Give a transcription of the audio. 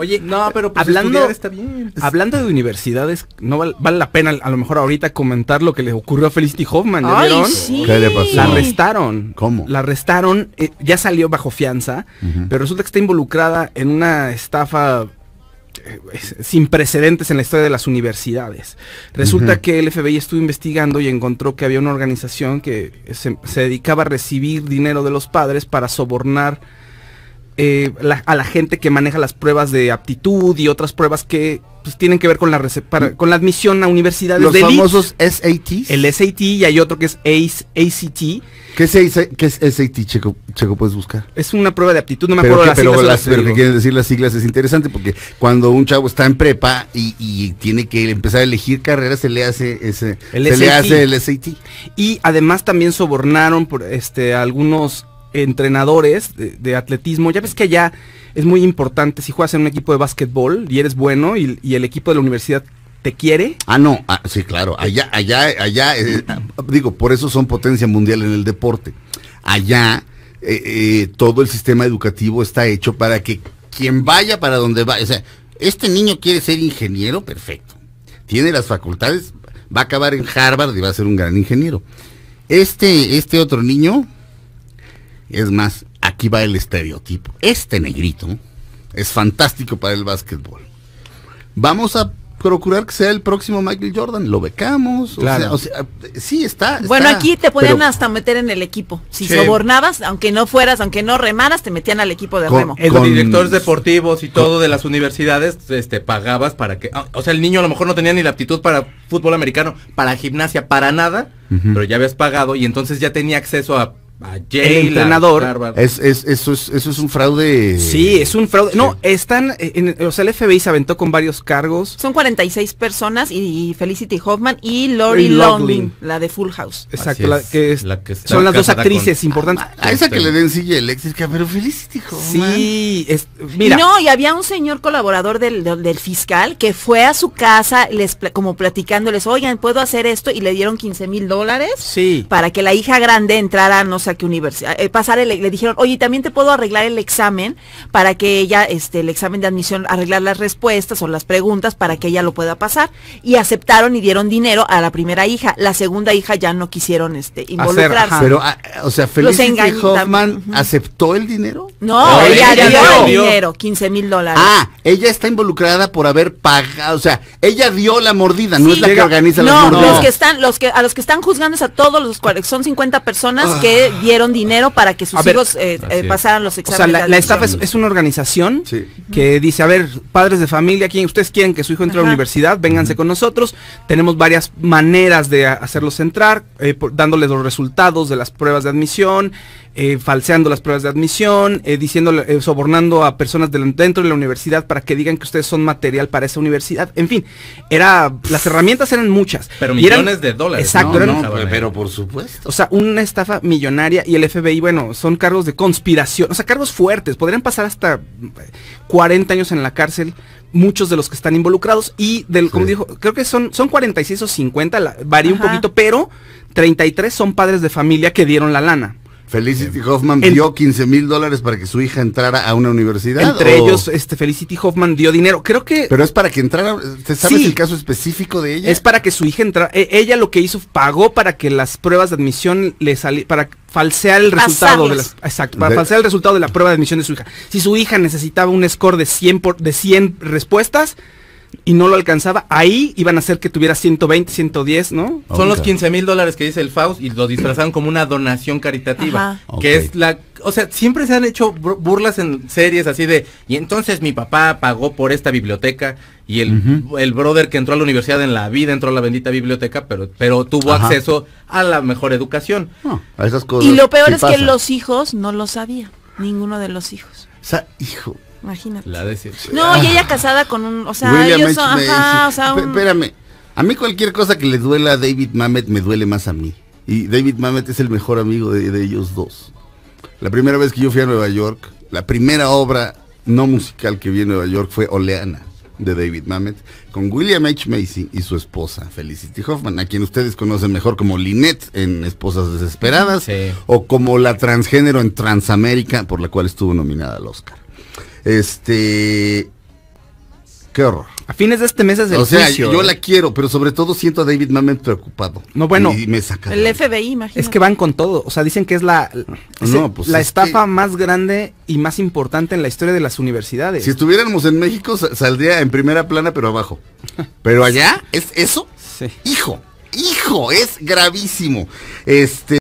Oye, no, pero pues, hablando, Hablando de universidades, no vale la pena a lo mejor ahorita comentar lo que le ocurrió a Felicity Hoffman, ¿Qué La arrestaron. ¿Cómo? La arrestaron, eh, ya salió bajo fianza, pero resulta que está involucrada en una estafa eh, sin precedentes en la historia de las universidades. Resulta que el FBI estuvo investigando y encontró que había una organización que se dedicaba a recibir dinero de los padres para sobornar eh, a la gente que maneja las pruebas de aptitud y otras pruebas que pues, tienen que ver con la, con la admisión a universidades. Los famosos SATs. El SAT y hay otro que es ACT. E ¿Qué es, e es SAT, Checo, ¿Puedes buscar? Es una prueba de aptitud, no me acuerdo las siglas. Pero pero que quieren decir las siglas es interesante porque cuando un chavo está en prepa y, tiene que empezar a elegir carreras, se le hace ese, el SAT. Y además también sobornaron por, este, algunos entrenadores de, atletismo, ya ves que allá es muy importante si juegas en un equipo de básquetbol y eres bueno y, el equipo de la universidad te quiere. Ah, no, ah, sí, claro, allá, allá, allá, eh, digo, por eso son potencia mundial en el deporte. Allá eh, eh, todo el sistema educativo está hecho para que quien vaya para donde vaya, o sea, este niño quiere ser ingeniero, perfecto. Tiene las facultades, va a acabar en Harvard y va a ser un gran ingeniero. Este, este otro niño, es más, aquí va el estereotipo. Este negrito es fantástico para el básquetbol. Vamos a procurar que sea el próximo Michael Jordan. Lo becamos. sí, está, Bueno, aquí te podían hasta meter en el equipo. Si sobornabas, aunque no fueras, aunque no remaras, te metían al equipo de remo. Con, directores deportivos y todo de las universidades, este, pagabas para que. Ah, o sea, el niño a lo mejor no tenía ni la aptitud para fútbol americano, para gimnasia, para nada, pero ya habías pagado y entonces ya tenía acceso a el entrenador. eso, es, un fraude. Sí, es un fraude. No, están, eh, en, o sea, el FBI se aventó con varios cargos. Son 46 personas y, Felicity Hoffman y Lori Loughlin, la de Full House. Exacto, que, son las dos actrices importantes. Ah, a esa que le den sigue eléctrica, pero Felicity Hoffman. Sí, mira. No, y había un señor colaborador del, fiscal que fue a su casa les como platicándoles, oigan, ¿puedo hacer esto? Y le dieron 15 mil dólares. Sí. Para que la hija grande entrara, no sé, que universidad, eh, pasar el, le dijeron, oye, también te puedo arreglar el examen para que ella, este, el examen de admisión, arreglar las respuestas o las preguntas para que ella lo pueda pasar. Y aceptaron y dieron dinero a la primera hija. La segunda hija ya no quisieron, este, involucrarse. pero, ah, o sea, Felicity Hoffman aceptó el dinero. No, ella, dio el dinero, 15 mil dólares. Ah, ella está involucrada por haber pagado, o sea, ella dio la mordida, no es la que organiza la mordida. No, los que están, los que, a los que están juzgando es a todos los cuales, son 50 personas ah. que dieron dinero para que sus hijos eh, eh, pasaran los exámenes. O sea, la, estafa es, una organización que dice, a ver, padres de familia, quien ustedes quieren que su hijo entre a la universidad, vénganse con nosotros. Tenemos varias maneras de hacerlos entrar, eh, dándoles los resultados de las pruebas de admisión, falseando las pruebas de admisión, sobornando a personas dentro de la universidad para que digan que ustedes son material para esa universidad. En fin, era las herramientas eran muchas. Pero millones de dólares. Exacto. pero por supuesto. O sea, una estafa millonaria y el FBI, bueno, son cargos de conspiración, o sea, cargos fuertes, podrían pasar hasta 40 eh, años en la cárcel muchos de los que están involucrados y del, como dijo, creo que son, son 46 o 50, varía un poquito, pero 33 son padres de familia que dieron la lana. Felicity em, Hoffman dio 15 mil dólares para que su hija entrara a una universidad. Entre ellos, este Felicity Hoffman dio dinero. Creo que. Pero es para que entrara. ¿Te sabes el caso específico de ella? Es para que su hija entrara. E-, ella lo que hizo, pagó para que las pruebas de admisión le salieran. Para falsear el resultado de las, falsear el resultado de la prueba de admisión de su hija. Si su hija necesitaba un score de 100 por, de 100 respuestas, y no lo alcanzaba, ahí iban a hacer que tuviera 120, 110, ¿no? Son los 15 mil dólares que dice el Faust y lo disfrazaron como una donación caritativa, que es la... O sea, siempre se han hecho burlas en series así de, y entonces mi papá pagó por esta biblioteca y el, el brother que entró a la universidad en la vida entró a la bendita biblioteca, pero, pero tuvo acceso a la mejor educación. No, ah, a esas cosas y lo peor es que los hijos no lo sabían, ninguno de los hijos. O sea, hijo, Imagínate. La No, y ella casada con un, o sea, ellos ajá, o Espérame, a mí cualquier cosa que le duela a David Mamet me duele más a mí. Y David Mamet es el mejor amigo de, ellos dos. La primera vez que yo fui a Nueva York, la primera obra no musical que vi en Nueva York fue Oleana de David Mamet, con William H. Macy y su esposa, Felicity Hoffman, a quien ustedes conocen mejor como Lynette en Esposas Desesperadas, o como la transgénero en Transamérica, por la cual estuvo nominada al Oscar. Este. Qué horror. A fines de este mes es el O sea, yo ¿eh? la quiero, pero sobre todo siento a David Mamet preocupado. No, bueno. el FBI, imagínate. Es que van con todo. O sea, dicen que es la, pues la estafa más grande y más importante en la historia de las universidades. Si estuviéramos en México, saldría en primera plana, pero abajo. Pero allá, ¿es eso? Sí. Hijo, hijo, es gravísimo. Este.